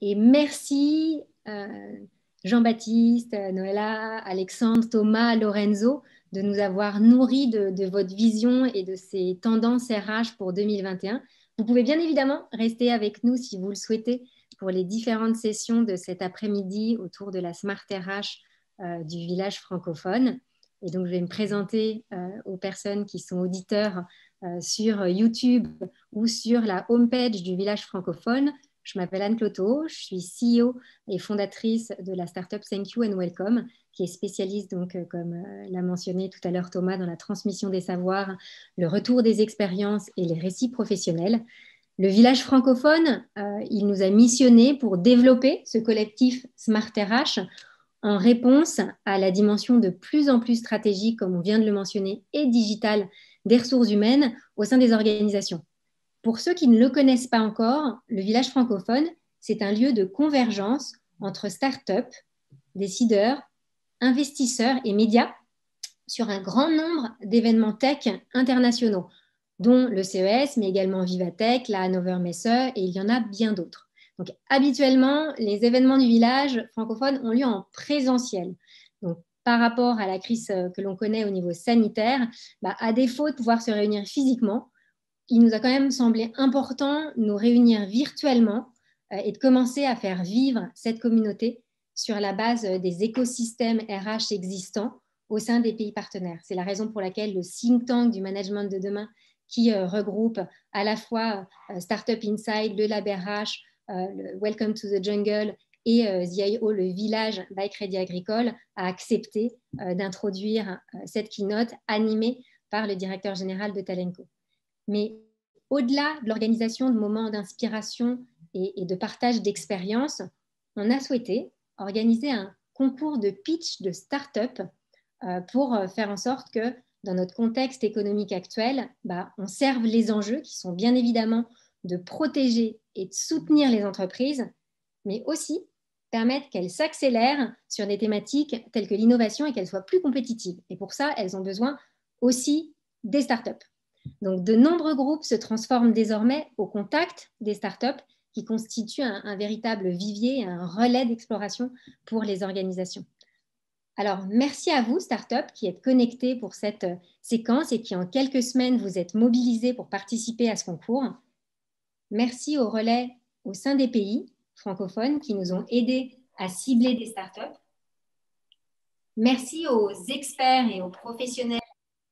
et merci euh, Jean-Baptiste, Noëlla, Alexandre, Thomas, Lorenzo de nous avoir nourris de, votre vision et de ces tendances RH pour 2021. Vous pouvez bien évidemment rester avec nous si vous le souhaitez pour les différentes sessions de cet après-midi autour de la Smart RH euh, du village francophone. Et donc, je vais me présenter euh, aux personnes qui sont auditeurs sur YouTube ou sur la homepage du village francophone. Je m'appelle Anne Clotot, je suis CEO et fondatrice de la startup Thank You and Welcome, qui est spécialiste, donc, euh, comme euh, l'a mentionné tout à l'heure Thomas, dans la transmission des savoirs, le retour des expériences et les récits professionnels. Le village francophone, euh, il nous a missionné pour développer ce collectif Smart en réponse à la dimension de plus en plus stratégique, comme on vient de le mentionner, et digitale des ressources humaines au sein des organisations. Pour ceux qui ne le connaissent pas encore, le village francophone, c'est un lieu de convergence entre start-up, décideurs, investisseurs et médias sur un grand nombre d'événements tech internationaux, dont le CES, mais également Vivatech, la Hanover Messe, et il y en a bien d'autres. Donc, habituellement, les événements du village francophone ont lieu en présentiel. Donc, par rapport à la crise que l'on connaît au niveau sanitaire, bah, à défaut de pouvoir se réunir physiquement, il nous a quand même semblé important de nous réunir virtuellement euh, et de commencer à faire vivre cette communauté sur la base euh, des écosystèmes RH existants au sein des pays partenaires. C'est la raison pour laquelle le think tank du management de demain, qui euh, regroupe à la fois Startup Inside, le Lab RH, Welcome to the Jungle et ZIO, le village by Crédit Agricole, a accepté d'introduire cette keynote animée par le directeur général de Talenco. Mais au-delà de l'organisation de moments d'inspiration et, de partage d'expériences, on a souhaité organiser un concours de pitch de start-up euh, pour euh, faire en sorte que dans notre contexte économique actuel, bah, on serve les enjeux qui sont bien évidemment de protéger et de soutenir les entreprises, mais aussi permettre qu'elles s'accélèrent sur des thématiques telles que l'innovation et qu'elles soient plus compétitives. Et pour ça, elles ont besoin aussi des start-up. Donc, de nombreux groupes se transforment désormais au contact des startups qui constituent un, véritable vivier, un relais d'exploration pour les organisations. Alors, merci à vous, startups, qui êtes connectés pour cette euh, séquence et qui, en quelques semaines, vous êtes mobilisés pour participer à ce concours. Merci aux relais au sein des pays francophones qui nous ont aidés à cibler des startups. Merci aux experts et aux professionnels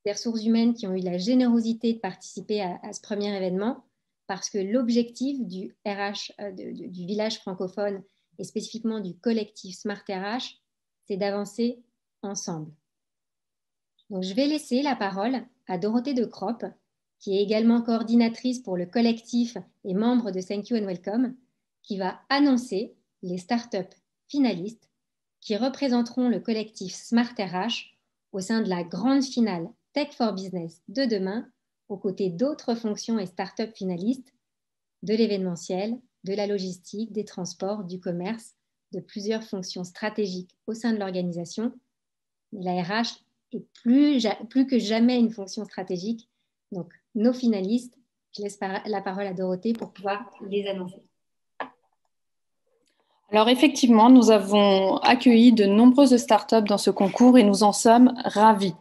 des ressources humaines qui ont eu la générosité de participer à, ce premier événement, parce que l'objectif du RH, euh, du village francophone et spécifiquement du collectif Smart RH, c'est d'avancer ensemble. Donc, je vais laisser la parole à Dorothée de Crop, qui est également coordinatrice pour le collectif et membre de Thank You and Welcome, qui va annoncer les startups finalistes qui représenteront le collectif Smart RH au sein de la grande finale Tech for Business de demain, aux côtés d'autres fonctions et startups finalistes de l'événementiel, de la logistique, des transports, du commerce, de plusieurs fonctions stratégiques au sein de l'organisation. La RH est plus, plus que jamais une fonction stratégique. Donc, nos finalistes, je laisse la parole à Dorothée pour pouvoir les annoncer. Alors effectivement, nous avons accueilli de nombreuses startups dans ce concours et nous en sommes ravis.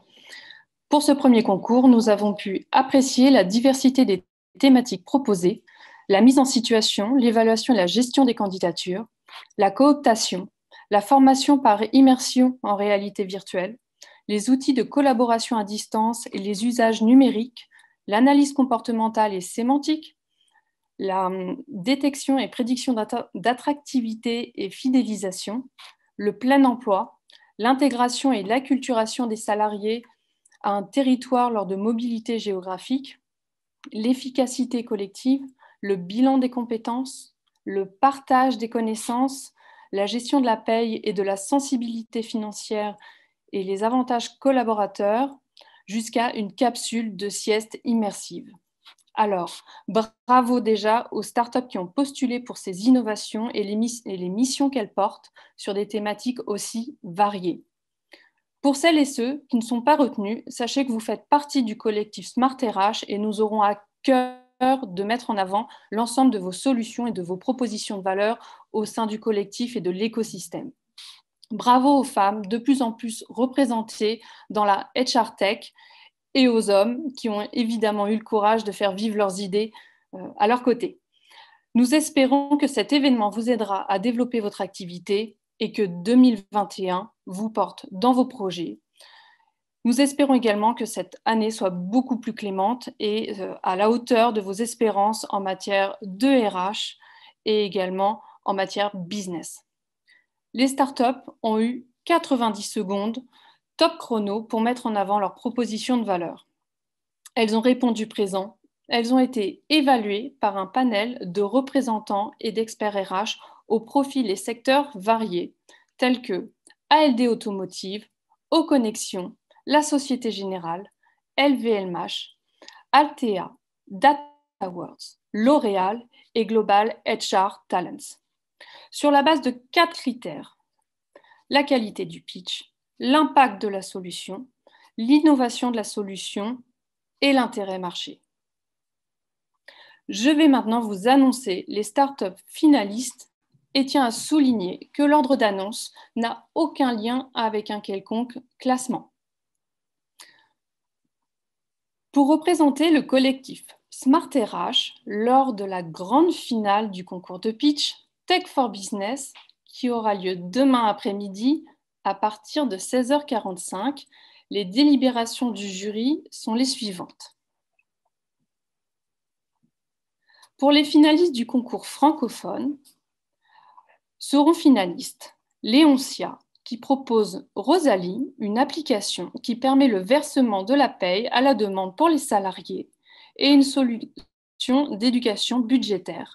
Pour ce premier concours, nous avons pu apprécier la diversité des thématiques proposées, la mise en situation, l'évaluation et la gestion des candidatures, la cooptation, la formation par immersion en réalité virtuelle, les outils de collaboration à distance et les usages numériques, l'analyse comportementale et sémantique, la hum, détection et prédiction d'attractivité et fidélisation, le plein emploi, l'intégration et l'acculturation des salariés à un territoire lors de mobilité géographique l'efficacité collective, le bilan des compétences, le partage des connaissances, la gestion de la paye et de la sensibilité financière et les avantages collaborateurs, jusqu'à une capsule de sieste immersive. Alors, bravo déjà aux startups qui ont postulé pour ces innovations et les missions qu'elles portent sur des thématiques aussi variées. Pour celles et ceux qui ne sont pas retenus, sachez que vous faites partie du collectif Smart et nous aurons à cœur de mettre en avant l'ensemble de vos solutions et de vos propositions de valeur au sein du collectif et de l'écosystème. Bravo aux femmes de plus en plus représentées dans la HR Tech et aux hommes qui ont évidemment eu le courage de faire vivre leurs idées euh, à leur côté. Nous espérons que cet événement vous aidera à développer votre activité, et que 2021 vous porte dans vos projets. Nous espérons également que cette année soit beaucoup plus clémente et euh, à la hauteur de vos espérances en matière de RH et également en matière business. Les startups ont eu 90 secondes top chrono pour mettre en avant leurs propositions de valeur. Elles ont répondu présent. Elles ont été évaluées par un panel de représentants et d'experts RH aux profils et secteurs variés, tels que ALD Automotive, Eau Connexion, la Société Générale, LVLMH, Altea, Awards, L'Oréal et Global HR Talents. Sur la base de quatre critères, la qualité du pitch, l'impact de la solution, l'innovation de la solution et l'intérêt marché. Je vais maintenant vous annoncer les startups finalistes et tient à souligner que l'ordre d'annonce n'a aucun lien avec un quelconque classement. Pour représenter le collectif Smart lors de la grande finale du concours de pitch Tech for Business qui aura lieu demain après-midi à partir de 16h45, les délibérations du jury sont les suivantes. Pour les finalistes du concours francophone, seront finalistes Léoncia, qui propose Rosalie, une application qui permet le versement de la paye à la demande pour les salariés, et une solution d'éducation budgétaire.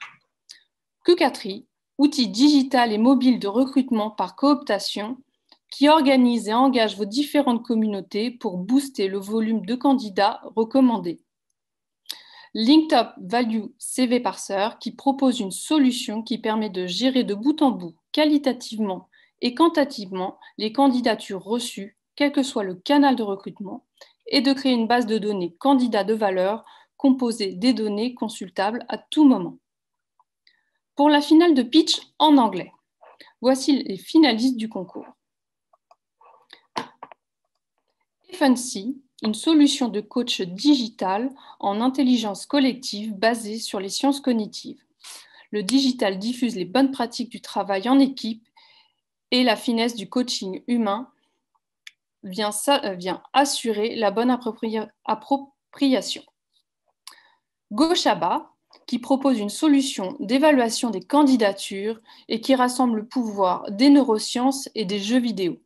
Cucatri, outil digital et mobile de recrutement par cooptation, qui organise et engage vos différentes communautés pour booster le volume de candidats recommandés. LinkTop Value CV Parser qui propose une solution qui permet de gérer de bout en bout, qualitativement et quantitativement, les candidatures reçues, quel que soit le canal de recrutement, et de créer une base de données candidats de valeur composée des données consultables à tout moment. Pour la finale de pitch en anglais, voici les finalistes du concours. FNC une solution de coach digital en intelligence collective basée sur les sciences cognitives. Le digital diffuse les bonnes pratiques du travail en équipe et la finesse du coaching humain vient, euh, assurer la bonne appropriation. Gauchaba, qui propose une solution d'évaluation des candidatures et qui rassemble le pouvoir des neurosciences et des jeux vidéo.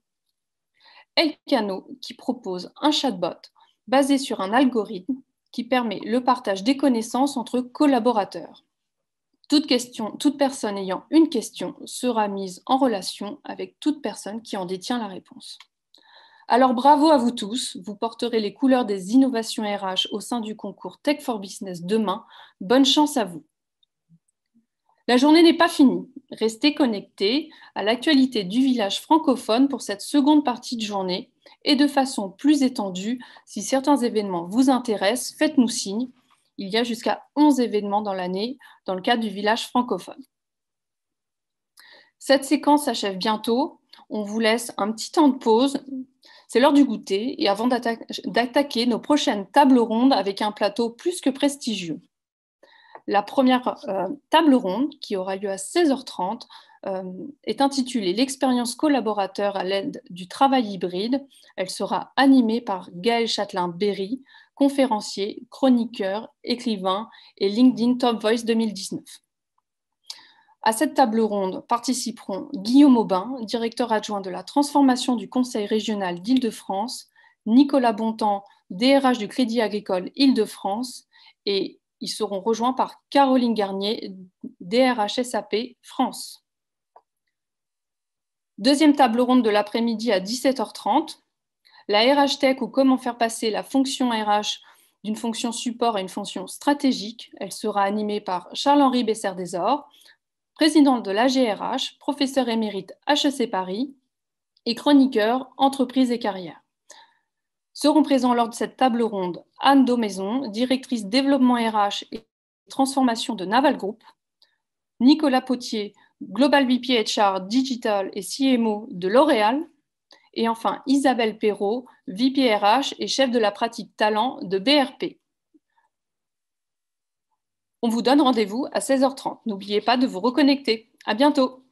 Elcano qui propose un chatbot basé sur un algorithme qui permet le partage des connaissances entre collaborateurs. Toute, question, toute personne ayant une question sera mise en relation avec toute personne qui en détient la réponse. Alors bravo à vous tous, vous porterez les couleurs des innovations RH au sein du concours Tech for Business demain. Bonne chance à vous. La journée n'est pas finie. Restez connectés à l'actualité du village francophone pour cette seconde partie de journée et de façon plus étendue, si certains événements vous intéressent, faites-nous signe. Il y a jusqu'à 11 événements dans l'année dans le cadre du village francophone. Cette séquence s'achève bientôt. On vous laisse un petit temps de pause. C'est l'heure du goûter et avant d'attaquer nos prochaines tables rondes avec un plateau plus que prestigieux. La première euh, table ronde, qui aura lieu à 16h30, euh, est intitulée L'expérience collaborateur à l'aide du travail hybride. Elle sera animée par Gaël Châtelain-Berry, conférencier, chroniqueur, écrivain et LinkedIn Top Voice 2019. À cette table ronde participeront Guillaume Aubin, directeur adjoint de la transformation du Conseil régional d'Île-de-France, Nicolas Bontemps, DRH du Crédit agricole Île-de-France, et ils seront rejoints par Caroline Garnier, DRH SAP France. Deuxième table ronde de l'après-midi à 17h30. La RH Tech ou comment faire passer la fonction RH d'une fonction support à une fonction stratégique. Elle sera animée par Charles-Henri besser désor président de la l'AGRH, professeur émérite HEC Paris et chroniqueur entreprise et carrière. Seront présents lors de cette table ronde Anne Domaison, directrice développement RH et transformation de Naval Group, Nicolas Potier, Global VPHR Digital et CMO de L'Oréal, et enfin Isabelle Perrault, VP RH et chef de la pratique talent de BRP. On vous donne rendez-vous à 16h30. N'oubliez pas de vous reconnecter. À bientôt.